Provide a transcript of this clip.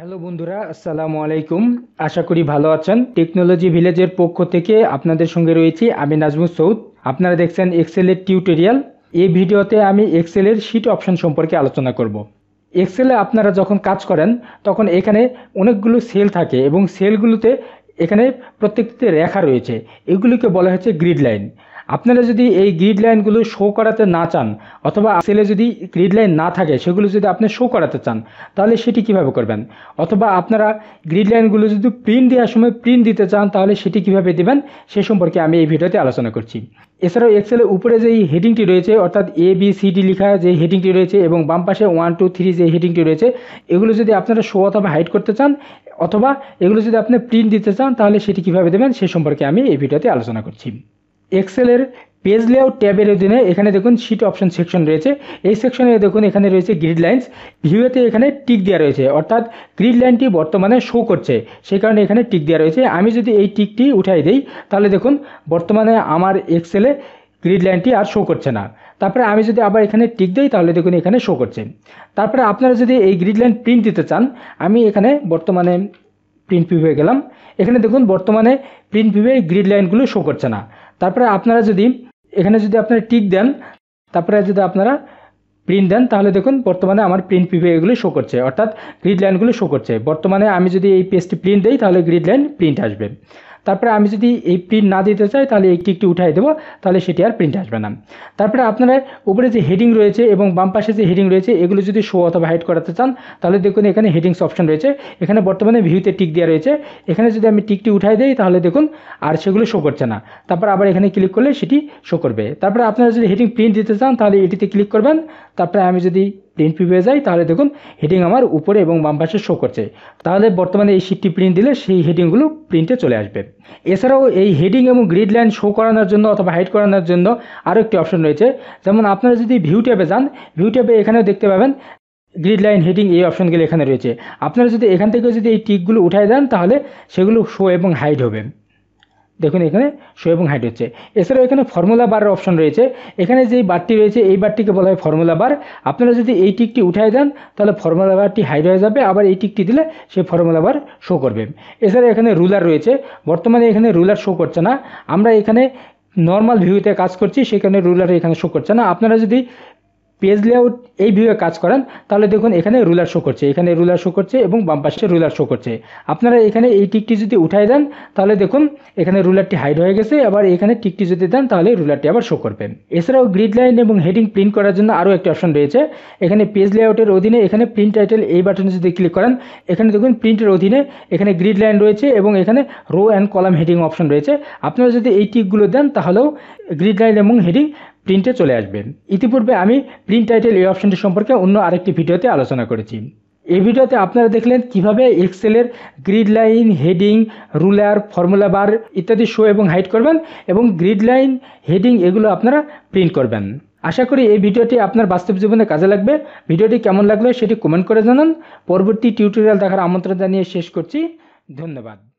hello বন্ধুরা আসসালামু আলাইকুম আশা করি ভালো আছেন টেকনোলজি ভিলেজের পক্ষ থেকে আপনাদের সঙ্গে রয়েছি আমি নাজমুল সৌদ আপনারা দেখছেন এক্সেলের টিউটোরিয়াল এই ভিডিওতে আমি এক্সেলের শিট অপশন সম্পর্কে আলোচনা করব এক্সেলে আপনারা যখন কাজ করেন তখন এখানে অনেকগুলো সেল থাকে এবং সেলগুলোতে এখানে প্রত্যেকটিতে রেখা রয়েছে এগুলিকে বলা হচ্ছে গ্রিড লাইন আপনারা যদি এই গ্রিড লাইনগুলো শো করাতে না চান অথবা সেলে যদি গ্রিড লাইন না থাকে সেগুলো যদি আপনি শো করাতে চান তাহলে সেটি কিভাবে করবেন অথবা আপনারা গ্রিড লাইনগুলো যদি প্রিন্ট দেওয়ার সময় প্রিন্ট দিতে চান তাহলে সেটি কিভাবে দেবেন সে সম্পর্কে আমি এই ভিডিওতে আলোচনা করছি এছাড়াও এক্সেলের উপরে যেই হেডিংটি রয়েছে অর্থাৎ এ বি সি ডি লেখা যে হেডিংটি রয়েছে এবং বাম পাশে ওয়ান টু থ্রি যে হেডিংটি রয়েছে এগুলো যদি আপনারা শো অথবা হাইড করতে চান অথবা এগুলো যদি আপনি প্রিন্ট দিতে চান তাহলে সেটি কীভাবে দেবেন সে সম্পর্কে আমি এই ভিডিওতে আলোচনা করছি এক্সেলের পেজ লেআউট ট্যাবের অধীনে এখানে দেখুন শিট অপশন সেকশন রয়েছে এই সেকশনে দেখুন এখানে রয়েছে গ্রিড লাইন্স ভিউতে এখানে টিক দেওয়া রয়েছে অর্থাৎ গ্রিড লাইনটি বর্তমানে শো করছে সেই কারণে এখানে টিক দেওয়া রয়েছে আমি যদি এই টিকটি উঠাই দিই তাহলে দেখুন বর্তমানে আমার এক্সেলে গ্রিড লাইনটি আর শো করছে না তারপরে আমি যদি আবার এখানে টিক দিই তাহলে দেখুন এখানে শো করছে তারপরে আপনারা যদি এই গ্রিড লাইন প্রিন্ট দিতে চান আমি এখানে বর্তমানে প্রিন্ট ভিউ হয়ে গেলাম এখানে দেখুন বর্তমানে প্রিন্ট ভিউয়ে গ্রিড লাইনগুলো শো করছে না তারপরে আপনারা যদি এখানে যদি আপনারা টিক দেন তারপরে যদি আপনারা প্রিন্ট দেন তাহলে দেখুন বর্তমানে আমার প্রিন্ট পিপে এগুলো শো করছে অর্থাৎ গ্রিড লাইনগুলো শো করছে বর্তমানে আমি যদি এই পেজটি প্রিন্ট দিই তাহলে গ্রিড লাইন প্রিন্ট আসবে তারপরে আমি যদি এই প্রিন্ট না দিতে চাই তাহলে একটি একটি উঠাই দেবো তাহলে সেটি আর প্রিন্ট আসবে না তারপরে আপনারা উপরে যে হেডিং রয়েছে এবং বাম পাশে যে হেডিং রয়েছে এগুলো যদি শো অথবা হাইড করাতে চান তাহলে দেখুন এখানে হেডিংস অপশন রয়েছে এখানে বর্তমানে ভিউতে টিক দেওয়া রয়েছে এখানে যদি আমি টিকটি উঠাই দিই তাহলে দেখুন আর সেগুলো শো করছে না তারপর আবার এখানে ক্লিক করলে সেটি শো করবে তারপরে আপনারা যদি হেডিং প্রিন্ট দিতে চান তাহলে এটিতে ক্লিক করবেন তারপরে আমি যদি প্রিন্ট প্রিভিউ যায় তাহলে দেখুন হেডিং আমার উপরে এবং বাম পাশে শো করছে তাহলে বর্তমানে এই শিটটি প্রিন্ট দিলে সেই হেডিংগুলো প্রিন্টে চলে আসবে এছাড়াও এই হেডিং এবং গ্রিড লাইন শো করানোর জন্য অথবা হাইড করানোর জন্য আরও একটি অপশন রয়েছে যেমন আপনারা যদি ভিউ ট্যাবে যান ভিউ ট্যাবে এখানেও দেখতে পাবেন গ্রিড লাইন হেডিং এই অপশনগুলো এখানে রয়েছে আপনারা যদি এখান থেকে যদি এই টিকগুলো উঠায় দেন তাহলে সেগুলো শো এবং হাইড হবে দেখুন এখানে শো এবং হাইট হচ্ছে এছাড়াও এখানে ফর্মুলা বারের অপশন রয়েছে এখানে যে বারটি রয়েছে এই বারটিকে বলা হয় ফর্মুলা বার আপনারা যদি এই টিকটি উঠায় দেন তাহলে ফর্মুলা বারটি হাইট হয়ে যাবে আবার এই টিকটি দিলে সেই ফর্মুলা বার শো করবে এছাড়া এখানে রুলার রয়েছে বর্তমানে এখানে রুলার শো করছে না আমরা এখানে নর্মাল ভিউতে কাজ করছি সেখানে রুলার এখানে শো করছে না আপনারা যদি পেজ লেআউট এই ভিউয়ে কাজ করেন তাহলে দেখুন এখানে রুলার শো করছে এখানে রুলার শো করছে এবং বাম পাশে রুলার শো করছে আপনারা এখানে এই টিকটি যদি উঠাই দেন তাহলে দেখুন এখানে রুলারটি হাইড হয়ে গেছে আবার এখানে টিকটি যদি দেন তাহলে রুলারটি আবার শো করবে এছাড়াও গ্রিড লাইন এবং হেডিং প্রিন্ট করার জন্য আরও একটি অপশন রয়েছে এখানে পেজ লেআউটের অধীনে এখানে প্রিন্ট টাইটেল এই বাটনে যদি ক্লিক করেন এখানে দেখুন প্রিন্টের অধীনে এখানে গ্রিড লাইন রয়েছে এবং এখানে row and column heading option রয়েছে আপনারা যদি এই টিকগুলো দেন তাহলেও গ্রিড লাইন এবং হেডিং প্রিন্টে চলে আসবে ইতিপূর্বে আমি প্রিন্ট টাইটেল এই অপশনটি সম্পর্কে অন্য আরেকটি ভিডিওতে আলোচনা করেছি এই ভিডিওতে আপনারা দেখলেন কিভাবে এক্সেলের grid line heading ruler formula bar ইত্যাদি শো এবং হাইট করবেন এবং গ্রিড লাইন হেডিং এগুলো আপনারা প্রিন্ট করবেন আশা করি এই ভিডিওটি আপনার বাস্তব জীবনে কাজে লাগবে ভিডিওটি কেমন লাগলো সেটি কমেন্ট করে জানান পরবর্তী টিউটোরিয়াল দেখার আমন্ত্রণ জানিয়ে শেষ করছি ধন্যবাদ